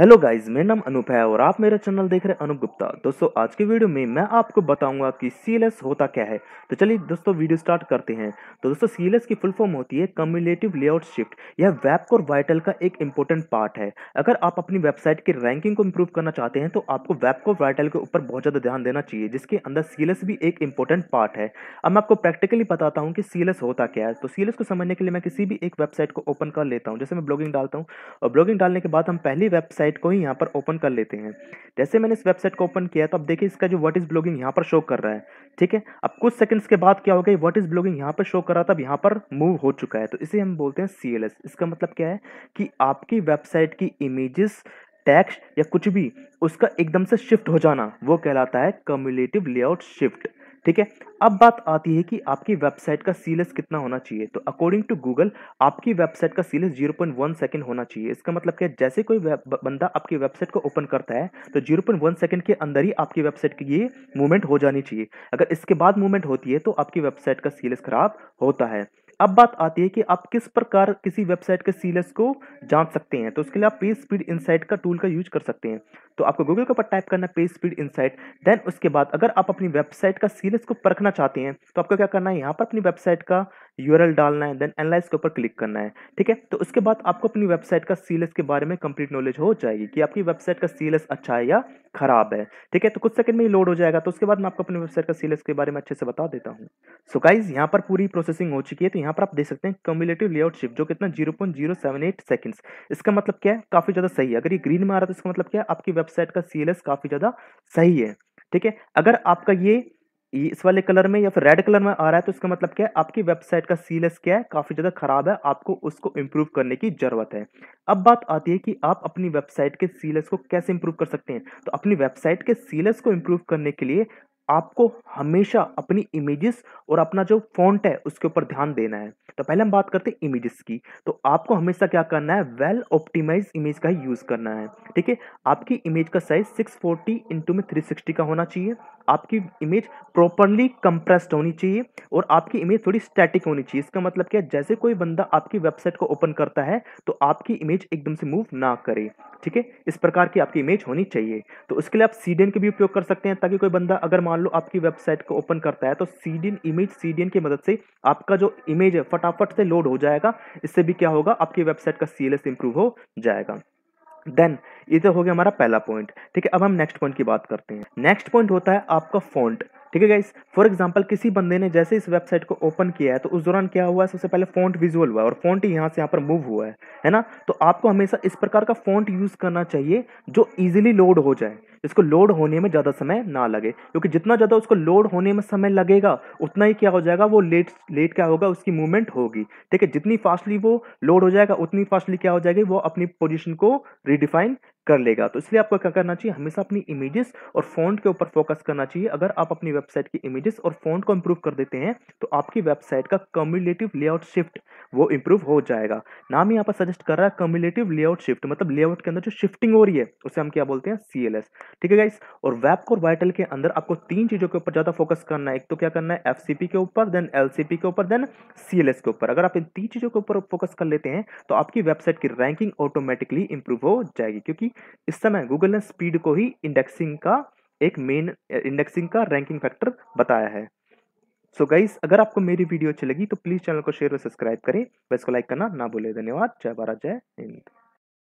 hello guys मेरा नाम अनुप है और आप मेरा चैनल देख रहे हैं अनुप गुप्ता दोस्तों आज की वीडियो में मैं आपको बताऊंगा कि सी होता क्या है तो चलिए दोस्तों वीडियो स्टार्ट करते हैं तो दोस्तों सी की फुल फॉर्म होती है कम्युलेटिव लेआउट शिफ्ट यह वेब और वाइटल का एक इंपॉर्टेंट पार्ट है अगर आप अपनी वेबसाइट की रैंकिंग को इम्प्रूव करना चाहते हैं तो आपको वेब को वाइटल के ऊपर बहुत ज़्यादा ध्यान देना चाहिए जिसके अंदर सी भी एक इंपॉर्टेंट पार्ट है अब मैं आपको प्रैक्टिकली बताता हूँ कि सी होता क्या है तो सी को समझने के लिए मैं किसी भी एक वेबसाइट को ओपन कर लेता हूँ जैसे मैं ब्लॉगिंग डालता हूँ और ब्लॉगिंग डालने के बाद हम पहली वेबसाइट वेबसाइट को ही यहाँ पर ओपन कर लेते हैं जैसे मैंने इस वेबसाइट को ओपन किया तो अब देखिए इसका जो व्हाट इज़ ब्लॉगिंग यहाँ पर शो कर रहा है ठीक है अब कुछ सेकंड्स के बाद क्या हो गया व्हाट इज़ ब्लॉगिंग यहाँ पर शो कर रहा था अब यहाँ पर मूव हो चुका है तो इसे हम बोलते हैं सी इसका मतलब क्या है कि आपकी वेबसाइट की इमेजेस टैक्स या कुछ भी उसका एकदम से शिफ्ट हो जाना वो कहलाता है कम्युलेटिव लेआउट शिफ्ट ठीक है अब बात आती है कि आपकी वेबसाइट का सीलेस कितना होना चाहिए तो अकॉर्डिंग टू गूगल आपकी वेबसाइट का सीलेस 0.1 सेकंड होना चाहिए इसका मतलब क्या जैसे कोई बंदा आपकी वेबसाइट को ओपन करता है तो 0.1 सेकंड के अंदर ही आपकी वेबसाइट की ये मूवमेंट हो जानी चाहिए अगर इसके बाद मूवमेंट होती है तो आपकी वेबसाइट का सीलेस खराब होता है अब बात आती है कि आप किस प्रकार किसी वेबसाइट के सीलेस को जांच सकते हैं तो उसके लिए आप पेज स्पीड इनसाइट का टूल का यूज कर सकते हैं तो आपको गूगल के ऊपर टाइप करना पेज स्पीड इनसाइट देन उसके बाद अगर आप अपनी वेबसाइट का सीलेस को परखना चाहते हैं तो आपको क्या करना है यहाँ पर अपनी वेबसाइट का यूआरएल डालना है देन एनालाइज के ऊपर क्लिक करना है ठीक है तो उसके बाद आपको अपनी वेबसाइट का सीएलएस के बारे में कंप्लीट नॉलेज हो जाएगी कि आपकी वेबसाइट का सीएलएस अच्छा है या खराब है ठीक है तो कुछ सेकंड में ही लोड हो जाएगा तो उसके बाद मैं आपको अपनी वेबसाइट का सीएलएस के बारे में अच्छे से बता देता हूँ सो गाइज यहाँ पर पूरी प्रोसेसिंग हो चुकी है तो यहाँ पर आप देख सकते हैं कम्युलेटिव लेआउट शिप जो कितना zero point zero seven eight इसका मतलब क्या है काफी ज्यादा सही है अगर ये ग्रीन में आ रहा है तो इसका मतलब क्या है आपकी वेबसाइट का सीएलएस काफी ज्यादा सही है ठीक है अगर आपका ये इस वाले कलर में या फिर रेड कलर में आ रहा है तो इसका मतलब क्या है आपकी वेबसाइट का सीलेस क्या है काफ़ी ज़्यादा ख़राब है आपको उसको इम्प्रूव करने की ज़रूरत है अब बात आती है कि आप अपनी वेबसाइट के सीलेस को कैसे इम्प्रूव कर सकते हैं तो अपनी वेबसाइट के सीलेस को इम्प्रूव करने के लिए आपको हमेशा अपनी इमेजेस और अपना जो फॉन्ट है उसके ऊपर ध्यान देना है तो पहले हम बात करते हैं इमेजेस की तो आपको हमेशा क्या करना है वेल ऑप्टिमाइज इमेज का ही यूज़ करना है ठीक है आपकी इमेज का साइज 640 फोर्टी इंटू में थ्री का होना चाहिए आपकी इमेज प्रॉपरली कंप्रेस्ड होनी चाहिए और आपकी इमेज थोड़ी स्टैटिक होनी चाहिए इसका मतलब क्या है जैसे कोई बंदा आपकी वेबसाइट को ओपन करता है तो आपकी इमेज एकदम से मूव ना करे ठीक है इस प्रकार की आपकी इमेज होनी चाहिए तो उसके लिए आप सी डी एन के भी उपयोग कर सकते हैं ताकि कोई बंदा अगर मान लो आपकी वेबसाइट को ओपन करता है तो C D N image C D N की मदद से आपका जो इमेज है फटाफट से लोड हो जाएगा इससे भी क्या होगा आपकी वेबसाइट का सी एल एस इंप्रूव हो जाएगा देन ये तो हो गया हमारा पहला पॉइंट ठीक है अब हम नेक्स्ट पॉइंट की बात करते हैं नेक्स्ट पॉइंट होता है आपका फॉन्ट ठीक है गाइस फॉर एग्जाम्पल किसी बंदे ने जैसे इस वेबसाइट को ओपन किया है तो उस दौरान क्या हुआ है सबसे पहले फॉन्ट विजुअल हुआ है और फॉन्ट यहाँ से यहाँ पर मूव हुआ है है ना तो आपको हमेशा इस प्रकार का फॉन्ट यूज़ करना चाहिए जो ईजिली लोड हो जाए इसको लोड होने में ज़्यादा समय ना लगे क्योंकि जितना ज़्यादा उसको लोड होने में समय लगेगा उतना ही क्या हो जाएगा वो लेट लेट क्या होगा उसकी मूवमेंट होगी ठीक है जितनी फास्टली वो लोड हो जाएगा उतनी फास्टली क्या हो जाएगी वो अपनी पोजिशन को रिडिफाइन कर लेगा तो इसलिए आपको क्या करना चाहिए हमेशा अपनी इमेजेस और फ़ॉन्ट के ऊपर फोकस करना चाहिए अगर आप अपनी वेबसाइट की इमेजेस और फ़ॉन्ट को इम्प्रूव कर देते हैं तो आपकी वेबसाइट का कम्युलेटिव लेआउट शिफ्ट वो इम्प्रूव हो जाएगा नाम यहाँ पर सजेस्ट कर रहा है कम्युलेटिव लेआउट शिफ्ट मतलब लेआउट के अंदर जो शिफ्टिंग हो रही है उसे हम क्या बोलते हैं सी ठीक है गाइस और वेब और वाइटल के अंदर आपको तीन चीज़ों के ऊपर ज़्यादा फोकस करना है एक तो क्या करना है एफ के ऊपर देन एल के ऊपर देन सी के ऊपर अगर आप इन तीन चीज़ों के ऊपर फोकस कर लेते हैं तो आपकी वेबसाइट की रैंकिंग ऑटोमेटिकली इंप्रूव हो जाएगी क्योंकि इस समय गूगल ने स्पीड को ही इंडेक्सिंग का एक मेन इंडेक्सिंग का रैंकिंग फैक्टर बताया है सो गाइस अगर आपको मेरी वीडियो अच्छी लगी तो प्लीज़ चैनल को शेयर और सब्सक्राइब करें बस को लाइक करना ना भूलें धन्यवाद जय भारत जय हिंद